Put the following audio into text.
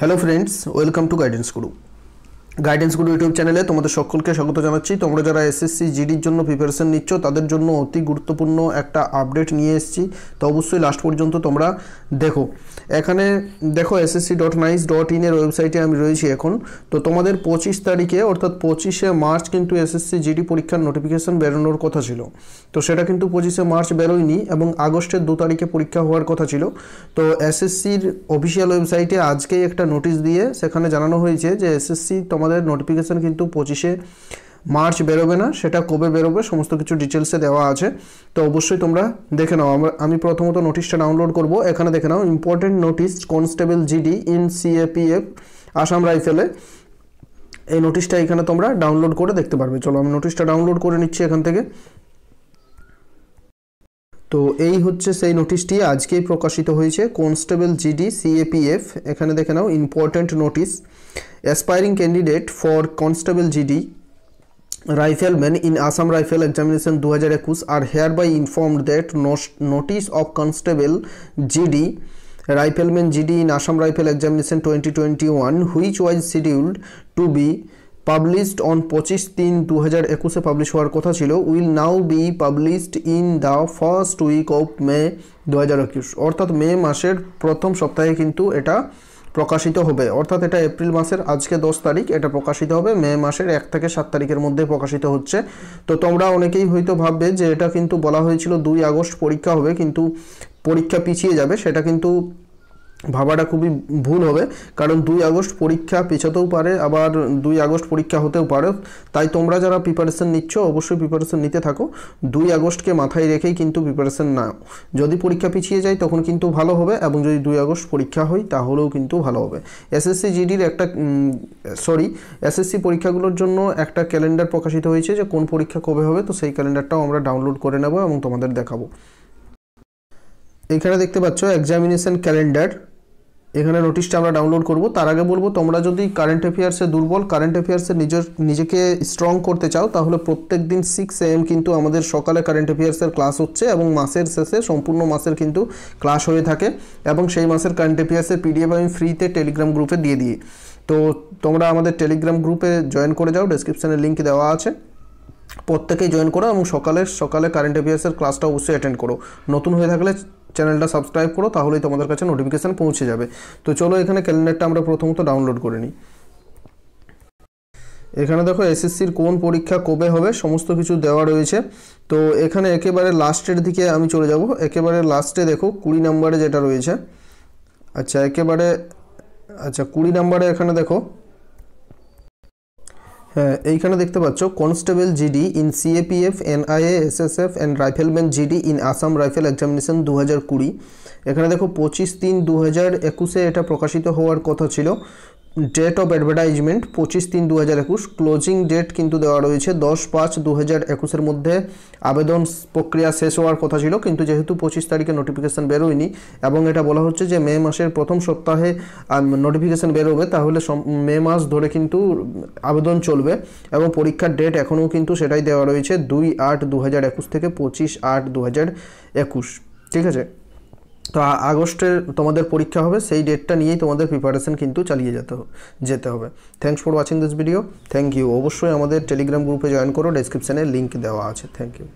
hello friends welcome to guidance guru Guidance Guru YouTube চ্যানেলে তোমাদের সকলকে স্বাগত জানাচ্ছি তোমরা যারা এসএসসি জিডির জন্য প্রিপারেশন নিচ্ছ তাদের জন্য অতি গুরুত্বপূর্ণ একটা আপডেট নিয়ে এসেছি তো অবশ্যই লাস্ট পর্যন্ত তোমরা দেখো এখানে দেখো এসএসসি ডট নাইস ডট ইনের ওয়েবসাইটে আমি রয়েছি এখন তো তোমাদের পঁচিশ তারিখে অর্থাৎ পঁচিশে মার্চ কিন্তু এসএসসি জিডি পরীক্ষার নোটিফিকেশান বেরোনোর কথা ছিল তো সেটা কিন্তু পঁচিশে মার্চ বেরোয়নি এবং আগস্টের দু তারিখে পরীক্ষা হওয়ার কথা ছিল তো এসএসসির অফিসিয়াল ওয়েবসাইটে আজকেই একটা নোটিশ দিয়ে সেখানে জানানো হয়েছে যে এসএসসি তোমার আমাদের নোটিফিকেশান কিন্তু পঁচিশে মার্চ বেরোবে না সেটা কবে বেরোবে সমস্ত কিছু ডিটেলসে দেওয়া আছে তো অবশ্যই তোমরা দেখে নাও আমরা আমি প্রথমত নোটিশটা ডাউনলোড করব এখানে দেখে নাও important notice constable GD in CAPF Assam রাইফেলে এই নোটিশটা এখানে তোমরা ডাউনলোড করে দেখতে পারবে চলো আমি নোটিশটা ডাউনলোড করে নিচ্ছি এখান থেকে তো এই হচ্ছে সেই নোটিশটি আজকেই প্রকাশিত হয়েছে কনস্টেবল জিডি সিএপিএফ এখানে দেখে নাও important notice aspiring candidate for constable GD rifleman in Assam rifle examination দু হাজার একুশ আর hereby informed that notice of constable GD rifleman GD in Assam rifle examination twenty twenty one which was scheduled to be published on পঁচিশ তিন দু হাজার একুশে publish হওয়ার কথা ছিল will now be published in the first week of May দু হাজার একুশ অর্থাৎ মে মাসের প্রথম সপ্তাহে কিন্তু এটা প্রকাশিত হবে অর্থাৎ এটা এপ্রিল মাসের আজকে দশ তারিখ এটা প্রকাশিত হবে মে মাসের এক থেকে সাত তারিখের মধ্যে প্রকাশিত হচ্ছে তো তোমরা অনেকেই হয়তো ভাববে যে এটা কিন্তু বলা হয়েছিল দুই আগস্ট পরীক্ষা হবে কিন্তু পরীক্ষা পিছিয়ে যাবে সেটা কিন্তু ভাবাটা খুবই ভুল হবে কারণ দুই আগস্ট পরীক্ষা পেছাতেও পারে আবার দুই আগস্ট পরীক্ষা হতেও পারে তাই তোমরা যারা প্রিপারেশান নিচ্ছ অবশ্যই প্রিপারেশান নিতে থাকো দুই আগস্টকে মাথায় রেখেই কিন্তু প্রিপারেশান নাও যদি পরীক্ষা পিছিয়ে যায় তখন কিন্তু ভালো হবে এবং যদি দুই আগস্ট পরীক্ষা হয় তাহলেও কিন্তু ভালো হবে এসএসসি জিডির একটা সরি এসএসসি পরীক্ষাগুলোর জন্য একটা ক্যালেন্ডার প্রকাশিত হয়েছে যে কোন পরীক্ষা কবে হবে তো সেই ক্যালেন্ডারটাও আমরা ডাউনলোড করে নেব এবং তোমাদের দেখাবো এখানে দেখতে পাচ্ছ এক্সামিনেশন ক্যালেন্ডার এখানে নোটিশটা আমরা ডাউনলোড করব তার আগে বলবো তোমরা যদি কারেন্ট অ্যাফেয়ার্সে দুর্বল কারেন্ট অ্যাফেয়ার্সে নিজের নিজেকে স্ট্রং করতে চাও তাহলে প্রত্যেক দিন সিক্স এম কিন্তু আমাদের সকালে কারেন্ট অ্যাফেয়ার্সের ক্লাস হচ্ছে এবং মাসের শেষে সম্পূর্ণ মাসের কিন্তু ক্লাস হয়ে থাকে এবং সেই মাসের কারেন্ট অ্যাফেয়ার্সের পিডিএফ আমি ফ্রিতে টেলিগ্রাম গ্রুপে দিয়ে দিই তো তোমরা আমাদের টেলিগ্রাম গ্রুপে জয়েন করে যাও ডেসক্রিপশানে লিঙ্ক দেওয়া আছে প্রত্যেকেই জয়েন করো এবং সকালে সকালে কারেন্ট অ্যাফেয়ার্সের ক্লাসটা অবশ্যই অ্যাটেন্ড করো নতুন হয়ে থাকলে চ্যানেলটা সাবস্ক্রাইব করো তাহলেই তোমাদের কাছে নোটিফিকেশান পৌঁছে যাবে তো চলো এখানে ক্যালেন্ডারটা আমরা প্রথমত ডাউনলোড করে নিই এখানে দেখো এসএসসির কোন পরীক্ষা কবে হবে সমস্ত কিছু দেওয়া রয়েছে তো এখানে একেবারে লাস্টের দিকে আমি চলে যাব একেবারে লাস্টে দেখো কুড়ি নাম্বারে যেটা রয়েছে আচ্ছা একেবারে আচ্ছা কুড়ি নাম্বারে এখানে দেখো হ্যাঁ এইখানে দেখতে পাচ্ছ constable GD in CAPF NIA F and rifleman GD in Assam rifle examination দু এখানে দেখো পঁচিশ তিন দু একুশে এটা প্রকাশিত হওয়ার কথা ছিল ডেট অফ অ্যাডভার্টাইজমেন্ট পঁচিশ তিন দু হাজার একুশ ক্লোজিং ডেট কিন্তু দেওয়া রয়েছে দশ পাঁচ দু হাজার একুশের মধ্যে আবেদন প্রক্রিয়া শেষ হওয়ার কথা ছিল কিন্তু যেহেতু পঁচিশ তারিখে নোটিফিকেশান বেরোয়নি এবং এটা বলা হচ্ছে যে মে মাসের প্রথম সপ্তাহে নোটিফিকেশান বেরোবে তাহলে মে মাস ধরে কিন্তু আবেদন চলবে এবং পরীক্ষার ডেট এখনও কিন্তু সেটাই দেওয়া রয়েছে দুই আট দু হাজার একুশ থেকে পঁচিশ আট দু হাজার একুশ ঠিক আছে তো আগস্টের তোমাদের পরীক্ষা হবে সেই ডেটটা নিয়েই তোমাদের প্রিপারেশন কিন্তু চালিয়ে যেতে যেতে হবে thanks for watching this video thank you অবশ্যই আমাদের টেলিগ্রাম গ্রুপে জয়েন করো ডেসক্রিপশানে লিঙ্ক দেওয়া আছে থ্যাংক ইউ